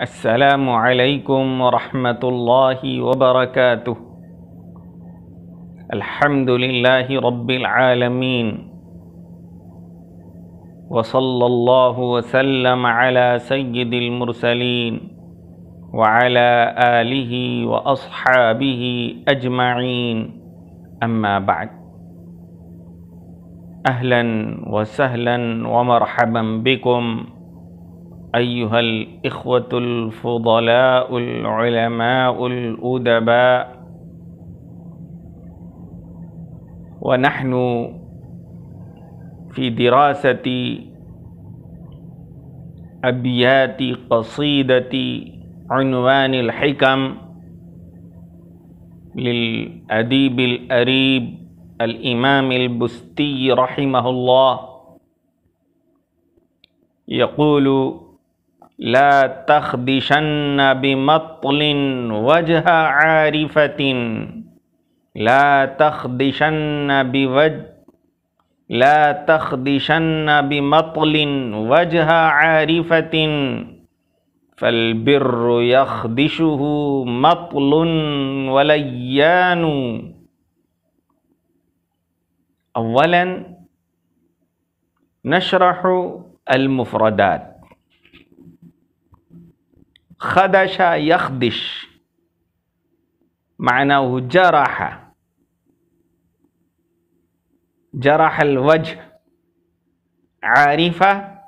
السلام عليكم ورحمة الله وبركاته الحمد لله رب العالمين وصلى الله وسلم على سيد المرسلين وعلى آله وأصحابه أجمعين أما بعد أهلا وسهلا ومرحبا بكم أيها الإخوة الفضلاء العلماء الأدباء ونحن في دراسة أبيات قصيدة عنوان الحكم للأديب الأريب الإمام البستي رحمه الله يقول لا تخدشن بمطل وجه عارفة لا تخدشن بوجه لا تخدشن بمطل وجه عارفة فالبر يخدشه مطل وليان أولا نشرح المفردات خدش يخدش معناه جرح جرح الوجه عارفة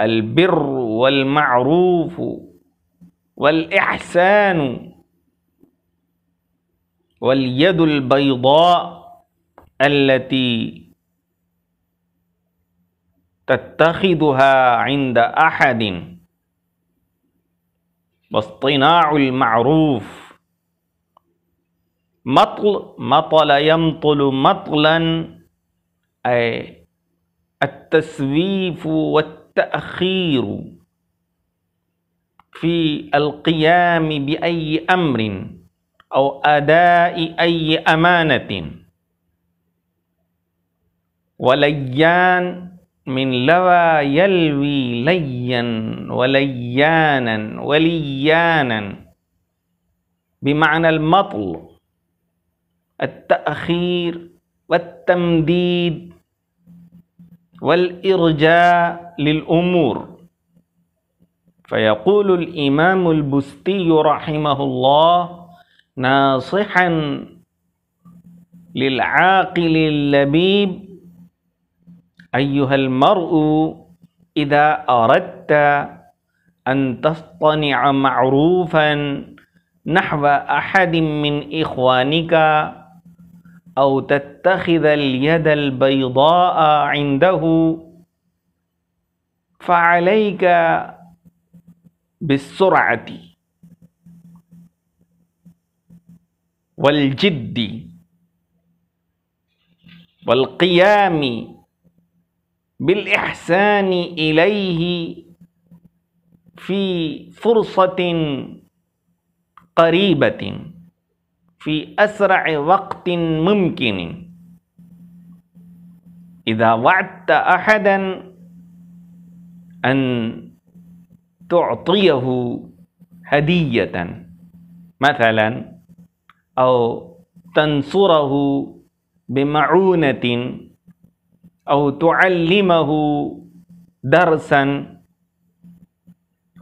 البر والمعروف والإحسان واليد البيضاء التي تتخذها عند أحد واصطناع المعروف مطل مطل يمطل مطلا أي التسويف والتأخير في القيام بأي أمر أو أداء أي أمانة وليان من لوى يلوي ليا وليانا وليانا بمعنى المطل التأخير والتمديد والإرجاء للأمور فيقول الإمام البستي رحمه الله ناصحا للعاقل اللبيب أيها المرء إذا أردت أن تصطنع معروفا نحو أحد من إخوانك أو تتخذ اليد البيضاء عنده فعليك بالسرعة والجد والقيام بالإحسان إليه في فرصة قريبة في أسرع وقت ممكن إذا وعدت أحدا أن تعطيه هدية مثلا أو تنصره بمعونة أو تعلمه درسا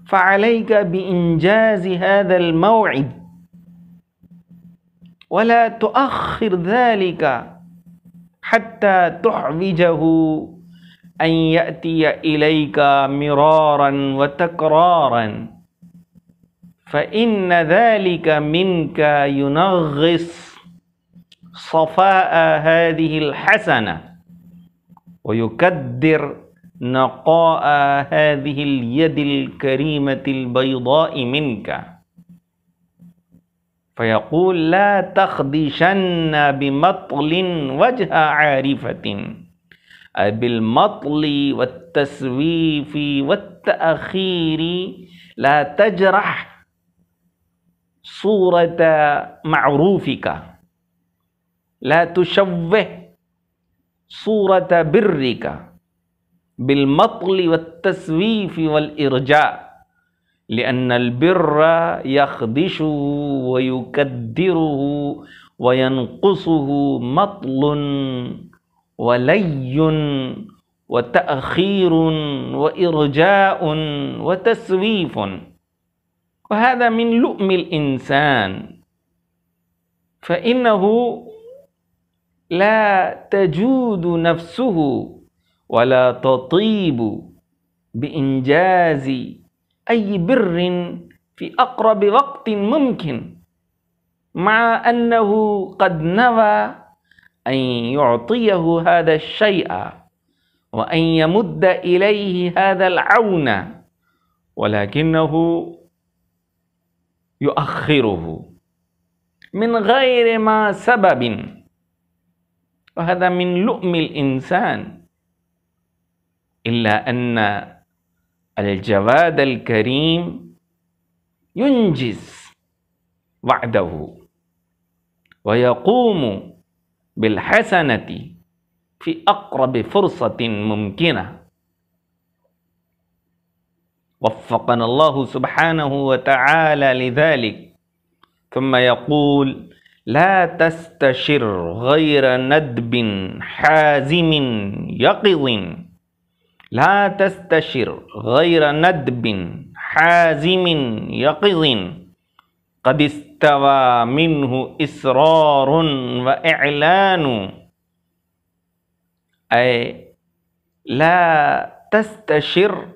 فعليك بإنجاز هذا الموعد ولا تؤخر ذلك حتى تحوجه أن يأتي إليك مرارا وتكرارا فإن ذلك منك ينغص صفاء هذه الحسنه ويكدر نقاء هذه اليد الكريمة البيضاء منك فيقول لا تخدشن بمطل وجه عارفة أي بالمطل والتسويف والتأخير لا تجرح صورة معروفك لا تشوه صورة برك بالمطل والتسويف والإرجاء لأن البر يخدشه ويكدره وينقصه مطل ولي وتأخير وإرجاء وتسويف وهذا من لؤم الإنسان فإنه لا تجود نفسه ولا تطيب بإنجاز أي بر في أقرب وقت ممكن مع أنه قد نوى أن يعطيه هذا الشيء وأن يمد إليه هذا العون ولكنه يؤخره من غير ما سبب وهذا من لؤم الإنسان إلا أن الجواد الكريم ينجز وعده ويقوم بالحسنة في أقرب فرصة ممكنة وفقنا الله سبحانه وتعالى لذلك ثم يقول لا تستشر غير ندب حازم يقظ لا تستشر غير ندب حازم يقظ قد استوى منه إسرار وإعلان أي لا تستشر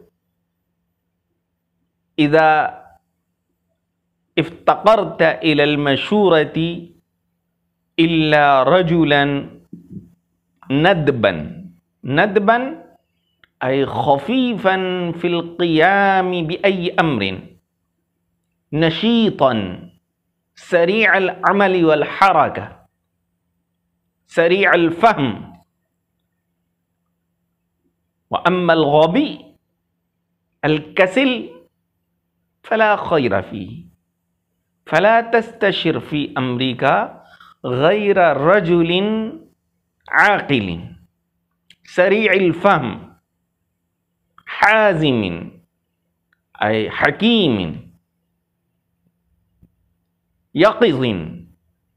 إذا افتقرت إلى المشورة إلا رجلا ندبا ندبا أي خفيفا في القيام بأي أمر نشيطا سريع العمل والحركة سريع الفهم وأما الغبي الكسل فلا خير فيه فلا تستشر في أمرك غير رجل عاقل سريع الفهم حازم أي حكيم يقظ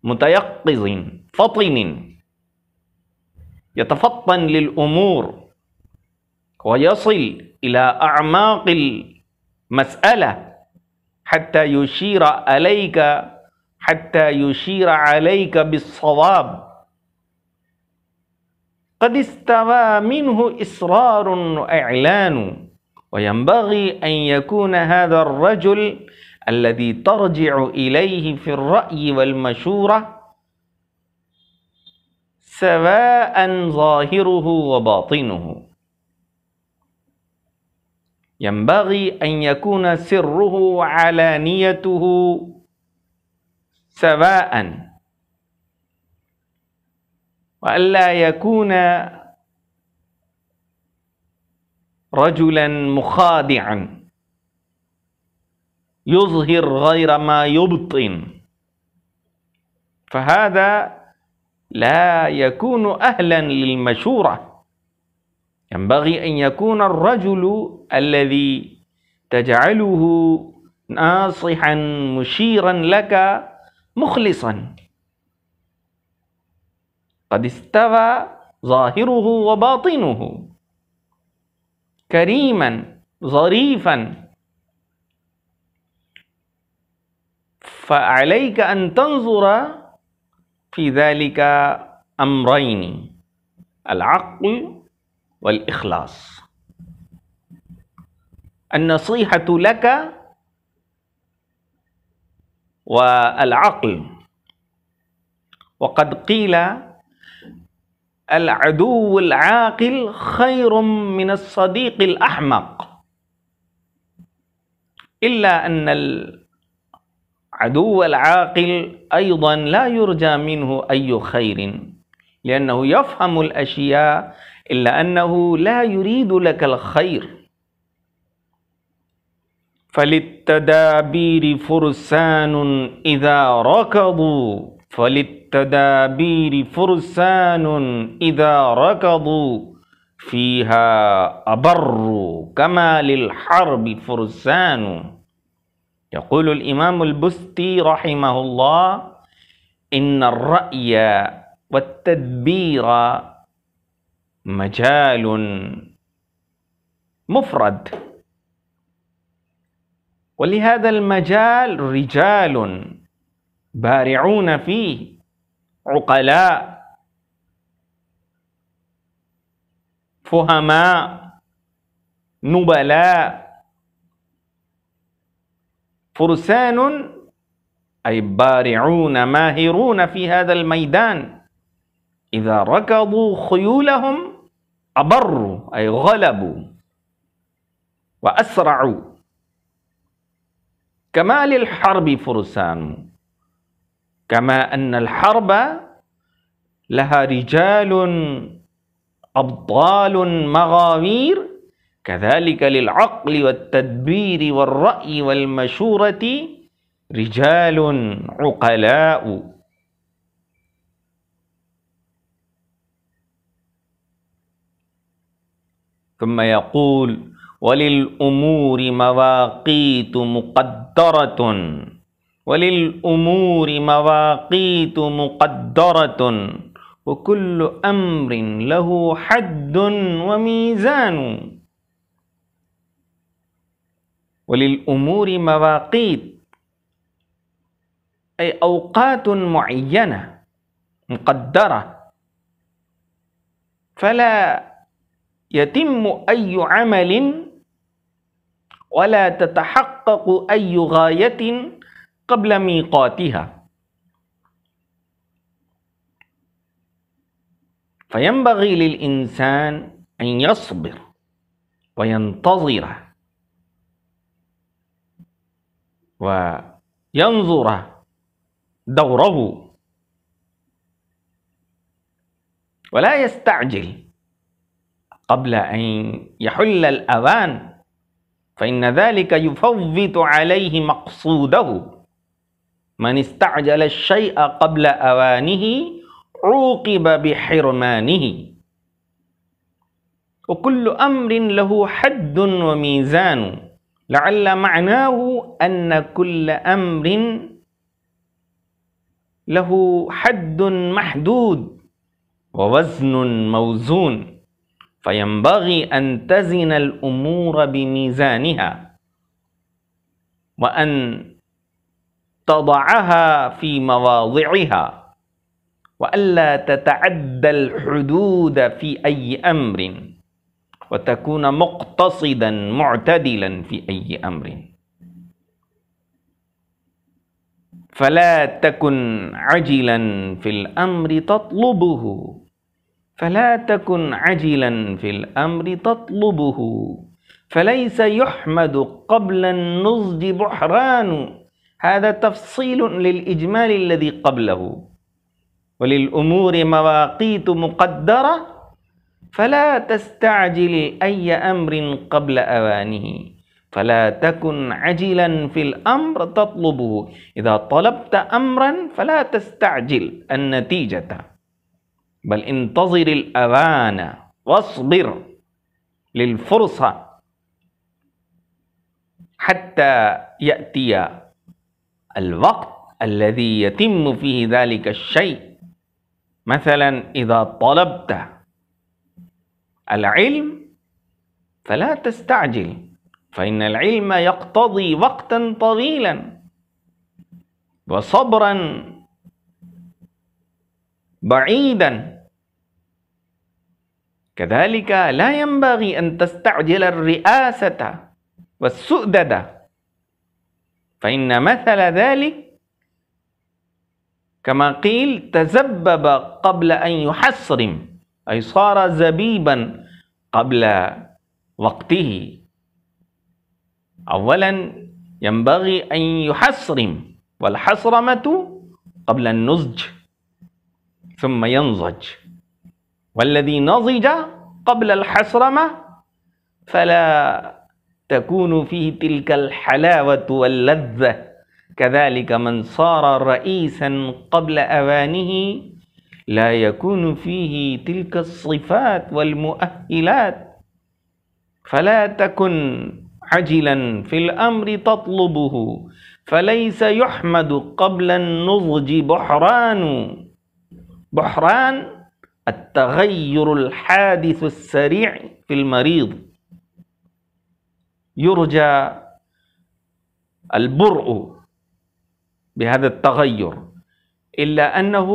متيقظ فطن يتفطن للأمور ويصل إلى أعماق المسألة حتى يشير عليك حتى يشير عليك بالصواب قد استوى منه إصرار وإعلان وينبغي أن يكون هذا الرجل الذي ترجع إليه في الرأي والمشورة سواء ظاهره وباطنه ينبغي أن يكون سره وعلانيته سواء وألا يكون رجلا مخادعا يظهر غير ما يبطن فهذا لا يكون أهلا للمشورة ينبغي أن يكون الرجل الذي تجعله ناصحا مشيرا لك مخلصا قد استوى ظاهره وباطنه كريما ظريفا فعليك أن تنظر في ذلك أمرين العقل والإخلاص النصيحة لك والعقل وقد قيل العدو العاقل خير من الصديق الأحمق إلا أن العدو العاقل أيضا لا يرجى منه أي خير لأنه يفهم الأشياء إلا أنه لا يريد لك الخير فللتدابير فرسان إذا ركضوا فللتدابير فرسان إذا ركضوا فيها أبر كما للحرب فرسان يقول الإمام البستي رحمه الله إن الرأي والتدبير مجال مفرد ولهذا المجال رجال بارعون فيه عقلاء فهماء نبلاء فرسان أي بارعون ماهرون في هذا الميدان إذا ركضوا خيولهم أبروا أي غلبوا وأسرعوا كما للحرب فرسان كما أن الحرب لها رجال أبطال مغامير كذلك للعقل والتدبير والرأي والمشورة رجال عقلاء ثم يقول وللأمور مواقيت مقدرة وللأمور مواقيت مقدرة وكل أمر له حد وميزان وللأمور مواقيت أي أوقات معينة مقدرة فلا يتم أي عمل ولا تتحقق أي غاية قبل ميقاتها فينبغي للإنسان أن يصبر وينتظر وينظر دوره ولا يستعجل قبل أن يحل الأوان فإن ذلك يفوت عليه مقصوده من استعجل الشيء قبل أوانه عوقب بحرمانه وكل أمر له حد وميزان لعل معناه أن كل أمر له حد محدود ووزن موزون فينبغي أن تزن الأمور بميزانها وأن تضعها في مواضعها وألا تتعدى الحدود في أي أمر وتكون مقتصدا معتدلا في أي أمر فلا تكن عجلا في الأمر تطلبه فلا تكن عجلا في الأمر تطلبه فليس يحمد قبل النضج بحران هذا تفصيل للإجمال الذي قبله وللأمور مواقيت مقدرة فلا تستعجل أي أمر قبل أوانه فلا تكن عجلا في الأمر تطلبه إذا طلبت أمرا فلا تستعجل النتيجة بل انتظر الأوان واصبر للفرصة حتى يأتي الوقت الذي يتم فيه ذلك الشيء مثلا إذا طلبت العلم فلا تستعجل فإن العلم يقتضي وقتا طويلا وصبرا بعيدا كذلك لا ينبغي أن تستعجل الرئاسة والسؤددة فإن مثل ذلك كما قيل تزبب قبل أن يحصرم أي صار زبيبا قبل وقته أولا ينبغي أن يحصرم والحصرمة قبل النضج ثم ينضج والذي نضج قبل الحسرمة فلا تكون فيه تلك الحلاوة واللذة كذلك من صار رئيسا قبل أوانه لا يكون فيه تلك الصفات والمؤهلات فلا تكن عجلا في الأمر تطلبه فليس يحمد قبل النضج بحران بحران التغير الحادث السريع في المريض يرجى البرء بهذا التغير إلا أنه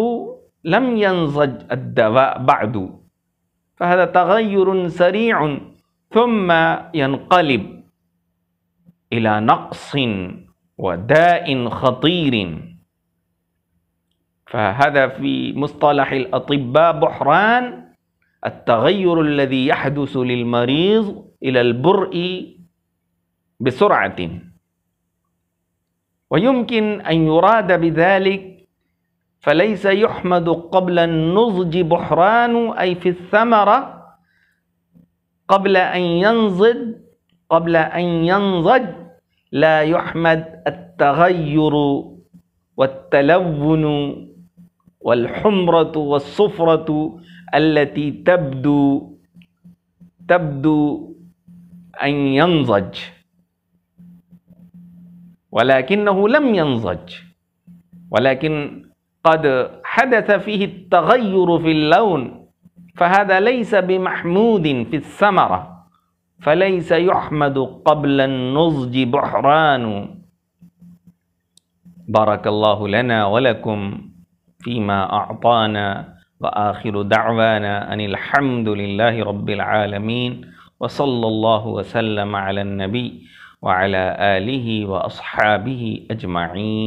لم ينضج الدواء بعد فهذا تغير سريع ثم ينقلب إلى نقص وداء خطير فهذا في مصطلح الأطباء بحران التغير الذي يحدث للمريض إلى البرء بسرعة ويمكن أن يراد بذلك فليس يحمد قبل النضج بحران أي في الثمرة قبل أن ينضج قبل أن ينضج لا يحمد التغير والتلون والحمرة والصفرة التي تبدو تبدو أن ينضج ولكنه لم ينضج ولكن قد حدث فيه التغير في اللون فهذا ليس بمحمود في الثمرة فليس يحمد قبل النضج بحران بارك الله لنا ولكم فيما أعطانا وآخر دعوانا أن الحمد لله رب العالمين وصلى الله وسلم على النبي وعلى آله وأصحابه أجمعين